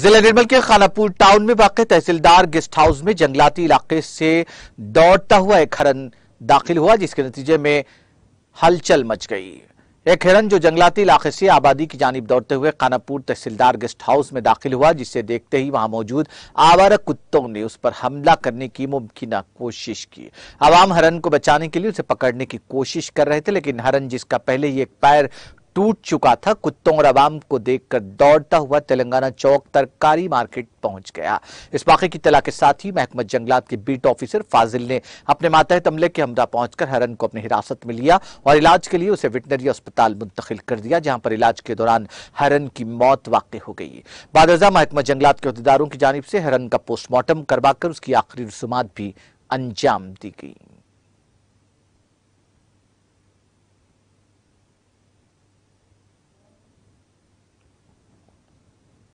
जिला निर्मल के खानापुर टाउन में वाकई तहसीलदार गेस्ट हाउस में जंगलाती इलाके से दौड़ता हुआ एक हरन दाखिल हुआ जिसके नतीजे में हलचल मच गई एक हिरन जो जंगलाती इलाके से आबादी की जानब दौड़ते हुए खानापुर तहसीलदार गेस्ट हाउस में दाखिल हुआ जिसे देखते ही वहां मौजूद आवारा कुत्तों ने उस पर हमला करने की मुमकिन कोशिश की आवाम हरन को बचाने के लिए उसे पकड़ने की कोशिश कर रहे थे लेकिन हरन जिसका पहले ही एक पैर टूट चुका था कुत्तों और आवाम को देखकर दौड़ता हुआ तेलंगाना चौक तरकारी मार्केट पहुंच गया इस वाक़े की तला के साथ ही महकमा जंगलात के बीट ऑफिसर फाजिल ने अपने मातहत अमले के हमरा पहुंचकर हरन को अपनी हिरासत में लिया और इलाज के लिए उसे वेटनरी अस्पताल मुंतकिल कर दिया जहां पर इलाज के दौरान हरन की मौत वाक़ हो गई बादजा महकमा जंगलात के अहदेदारों की जानब से हरन का पोस्टमार्टम करवाकर उसकी आखिरी रसूमात भी अंजाम दी गई